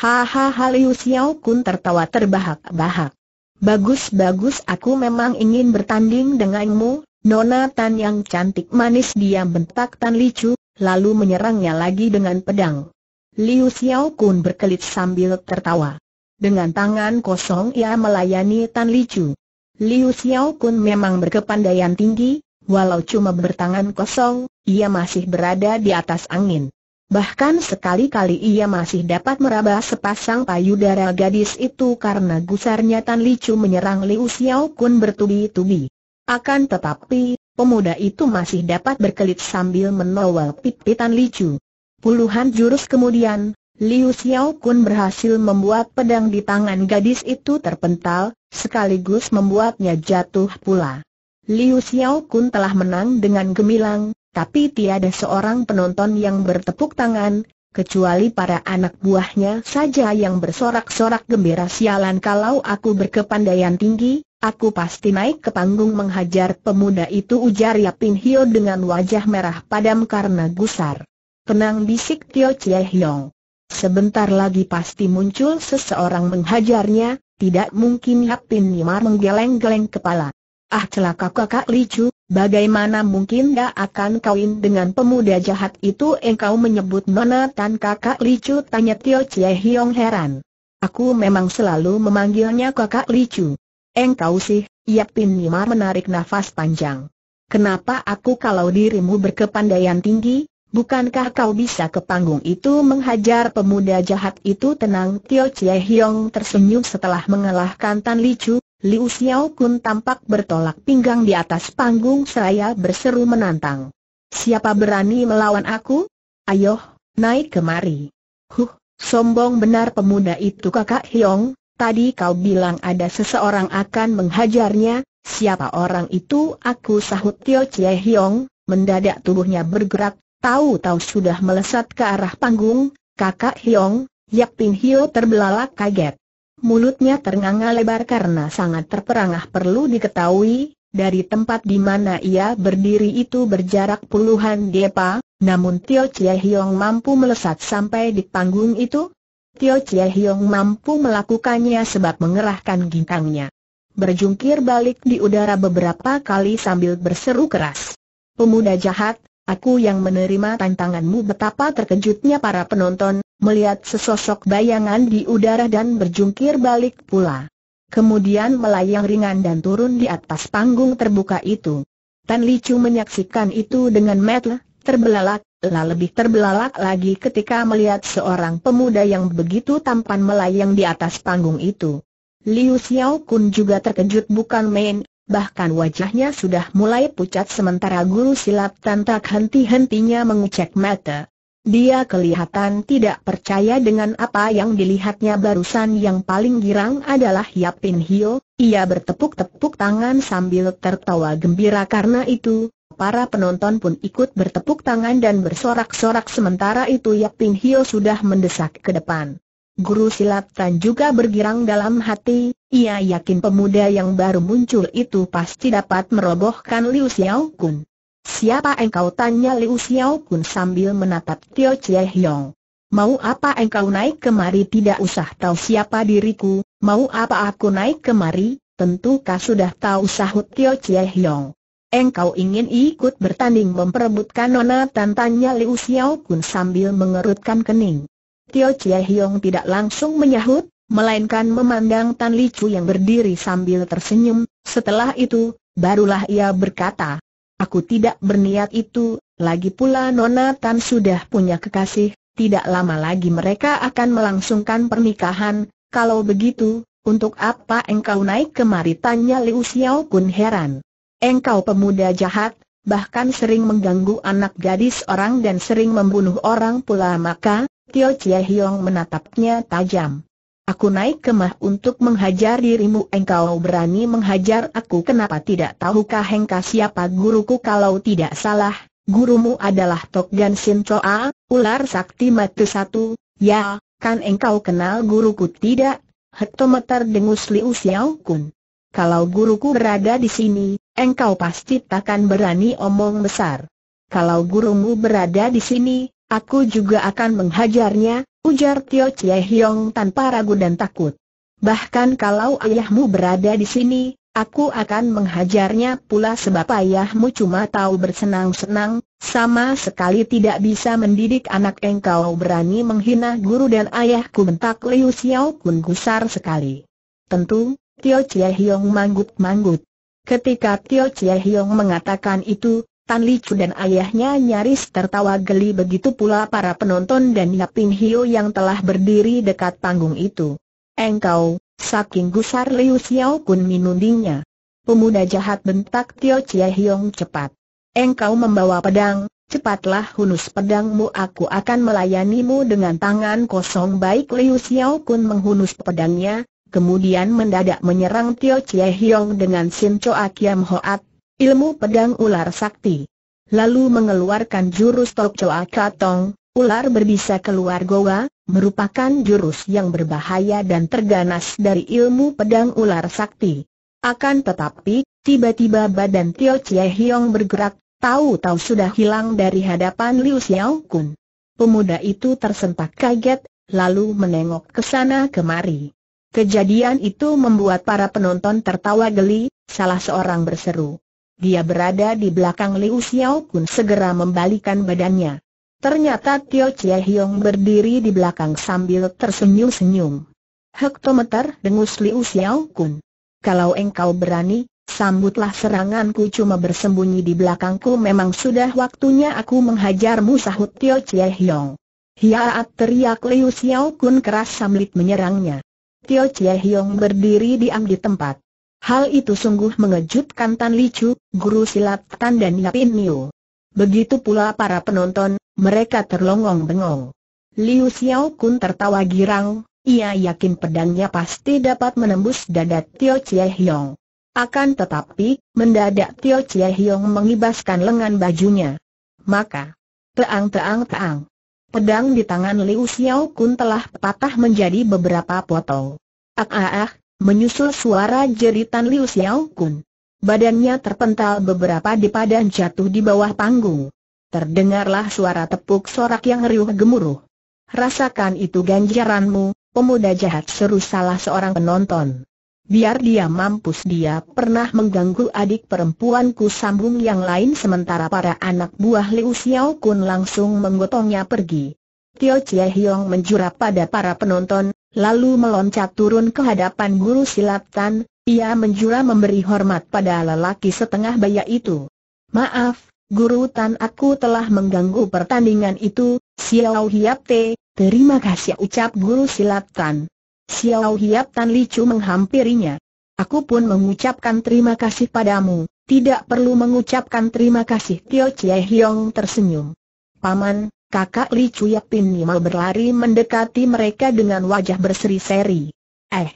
Hahaha Liu Xiao Kun tertawa terbahak-bahak. Bagus-bagus aku memang ingin bertanding denganmu, Nona Tan yang cantik manis dia bentak Tan Li Chu, lalu menyerangnya lagi dengan pedang. Liu Xiao Kun berkelit sambil tertawa. Dengan tangan kosong ia melayani Tan Li Chu. Liu Xiao Kun memang berkepandaian tinggi, walau cuma bertangan kosong, ia masih berada di atas angin. Bahkan sekali-kali ia masih dapat meraba sepasang payudara gadis itu karena gusarnya Tan Licu menyerang Liu Xiao Kun bertubi-tubi. Akan tetapi, pemuda itu masih dapat berkelit sambil menolak pipi Tan Licu. Puluhan jurus kemudian, Liu Xiao Kun berhasil membuat pedang di tangan gadis itu terpental, sekaligus membuatnya jatuh pula. Liu Xiao Kun telah menang dengan gemilang, tapi tiada seorang penonton yang bertepuk tangan, kecuali para anak buahnya saja yang bersorak-sorak gembira sialan kalau aku berkepandaian tinggi, aku pasti naik ke panggung menghajar pemuda itu ujar Yapin Hio dengan wajah merah padam karena gusar. Tenang bisik Tio Chie Hiong. Sebentar lagi pasti muncul seseorang menghajarnya, tidak mungkin Yapin Nimar menggeleng-geleng kepala. Ah celaka kakak Licu, bagaimana mungkin gak akan kawin dengan pemuda jahat itu engkau menyebut Nona Tan kakak Licu tanya Tio Chie Hiong heran. Aku memang selalu memanggilnya kakak Licu. Engkau sih, Yap Pin Nima menarik nafas panjang. Kenapa aku kalau dirimu berkepandaian tinggi, bukankah kau bisa ke panggung itu menghajar pemuda jahat itu tenang Tio Chie Hiong tersenyum setelah mengalahkan Tan Licu, Liu Xiao Kun tampak bertolak pinggang di atas panggung seraya berseru menantang. Siapa berani melawan aku? Ayo, naik kemari. Huh, sombong benar pemuda itu kakak Hiong, tadi kau bilang ada seseorang akan menghajarnya, siapa orang itu? Aku sahut Tio Chie Hiong, mendadak tubuhnya bergerak, tahu-tahu sudah melesat ke arah panggung, kakak Hiong, Yap Ping Hio terbelalak kaget. Mulutnya ternganga lebar karena sangat terperangah perlu diketahui, dari tempat di mana ia berdiri itu berjarak puluhan depa, namun Tio Chie Hiong mampu melesat sampai di panggung itu. Tio Chie Hiong mampu melakukannya sebab mengerahkan gintangnya. Berjungkir balik di udara beberapa kali sambil berseru keras. Pemuda jahat, aku yang menerima tantanganmu betapa terkejutnya para penonton, melihat sesosok bayangan di udara dan berjungkir balik pula. Kemudian melayang ringan dan turun di atas panggung terbuka itu. Tan Li Chu menyaksikan itu dengan mata terbelalak, lah lebih terbelalak lagi ketika melihat seorang pemuda yang begitu tampan melayang di atas panggung itu. Liu Xiao Kun juga terkejut bukan main, bahkan wajahnya sudah mulai pucat sementara guru silat Tan tak henti-hentinya mengecek mata. Dia kelihatan tidak percaya dengan apa yang dilihatnya barusan yang paling girang adalah Yap Pin Hio, ia bertepuk-tepuk tangan sambil tertawa gembira karena itu, para penonton pun ikut bertepuk tangan dan bersorak-sorak sementara itu Yap Pin Hio sudah mendesak ke depan. Guru silat Tan juga bergirang dalam hati, ia yakin pemuda yang baru muncul itu pasti dapat merobohkan Liu Xiao Kun. Siapa engkau tanya Liu Xiao Kun sambil menatap Tio Chie Hiong. Mau apa engkau naik kemari tidak usah tahu siapa diriku, mau apa aku naik kemari, tentu kau sudah tahu sahut Tio Chie Hiong. Engkau ingin ikut bertanding memperebutkan nona tantanya Liu Xiao Kun sambil mengerutkan kening. Tio Chie Hiong tidak langsung menyahut, melainkan memandang Tan Li Chu yang berdiri sambil tersenyum, setelah itu, barulah ia berkata, Aku tidak berniat itu, lagi pula Nona Tan sudah punya kekasih, tidak lama lagi mereka akan melangsungkan pernikahan, kalau begitu, untuk apa engkau naik kemari tanya Liu Xiao pun heran. Engkau pemuda jahat, bahkan sering mengganggu anak gadis orang dan sering membunuh orang pula maka, Tio Chie Hiong menatapnya tajam. Aku naik kemah untuk menghajar dirimu engkau berani menghajar aku kenapa tidak tahukah engkau siapa guruku kalau tidak salah, gurumu adalah Tokgan Sintoa, ular sakti mati satu, ya, kan engkau kenal guruku tidak? Hektometer dengus Liu Xiao Kun. Kalau guruku berada di sini, engkau pasti takkan berani omong besar. Kalau gurumu berada di sini, aku juga akan menghajarnya, Ujar Tio Chie Hiong tanpa ragu dan takut. Bahkan kalau ayahmu berada di sini, aku akan menghajarnya pula sebab ayahmu cuma tahu bersenang-senang, sama sekali tidak bisa mendidik anak engkau berani menghina guru dan ayahku bentak Liu Xiao Kun gusar sekali. Tentu, Tio Chie Hiong manggut-manggut. Ketika Tio Chie Hiong mengatakan itu, Tan Chu dan ayahnya nyaris tertawa geli begitu pula para penonton dan Yaping Hiu yang telah berdiri dekat panggung itu. Engkau, saking gusar Liu Xiao Kun minundingnya. Pemuda jahat bentak Tio Chia Hiong cepat. Engkau membawa pedang, cepatlah hunus pedangmu aku akan melayanimu dengan tangan kosong baik Liu Xiao Kun menghunus pedangnya, kemudian mendadak menyerang Tio Chia Hiong dengan Sin Choa Kiam Hoat ilmu pedang ular sakti. Lalu mengeluarkan jurus Tok Choa Katong, ular berbisa keluar goa, merupakan jurus yang berbahaya dan terganas dari ilmu pedang ular sakti. Akan tetapi, tiba-tiba badan Tio Chie Hiong bergerak, tahu-tahu sudah hilang dari hadapan Liu Xiao Kun. Pemuda itu tersentak kaget, lalu menengok ke sana kemari. Kejadian itu membuat para penonton tertawa geli, salah seorang berseru. Dia berada di belakang Liu Xiao Kun segera membalikan badannya. Ternyata Tio Chie Hiong berdiri di belakang sambil tersenyum-senyum. Hektometer dengus Liu Xiao Kun. Kalau engkau berani, sambutlah seranganku cuma bersembunyi di belakangku memang sudah waktunya aku menghajarmu sahut Tio Chie Hiong. Hiaat teriak Liu Xiao Kun keras sambil menyerangnya. Tio Chie Hiong berdiri diam di tempat. Hal itu sungguh mengejutkan Tan Licu, guru silat Tan dan Yapin Niu. Begitu pula para penonton, mereka terlongong-bengong. Liu Xiao Kun tertawa girang, ia yakin pedangnya pasti dapat menembus dada Tio Chie Hiong. Akan tetapi, mendadak Tio Chie Hiong mengibaskan lengan bajunya. Maka, teang-teang-teang. Pedang di tangan Liu Xiao Kun telah patah menjadi beberapa potong. Ah ah ah, Menyusul suara jeritan Liu Xiao Kun. Badannya terpental beberapa di dan jatuh di bawah panggung. Terdengarlah suara tepuk sorak yang riuh gemuruh. Rasakan itu ganjaranmu, pemuda jahat seru salah seorang penonton. Biar dia mampus dia pernah mengganggu adik perempuanku sambung yang lain sementara para anak buah Liu Xiao Kun langsung menggotongnya pergi. Tio Chie Hiong menjurap pada para penonton, lalu meloncat turun ke hadapan guru silat Tan, ia menjura memberi hormat pada lelaki setengah baya itu. Maaf, Guru Tan aku telah mengganggu pertandingan itu, Xiao Hiap Te, terima kasih ucap Guru Silat Tan. Xiao Hiap Tan Licu menghampirinya. Aku pun mengucapkan terima kasih padamu, tidak perlu mengucapkan terima kasih Tio Chie Hiong tersenyum. Paman, kakak Li Pin Nimal berlari mendekati mereka dengan wajah berseri-seri. Eh,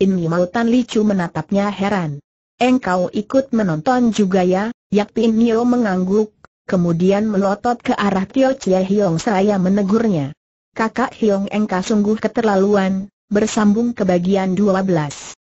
Nimal Tan Li Chu menatapnya heran. Engkau ikut menonton juga ya, Yapin Nio mengangguk, kemudian melotot ke arah Tio Chie Hiong seraya menegurnya. Kakak Hiong engkau sungguh keterlaluan, bersambung ke bagian 12.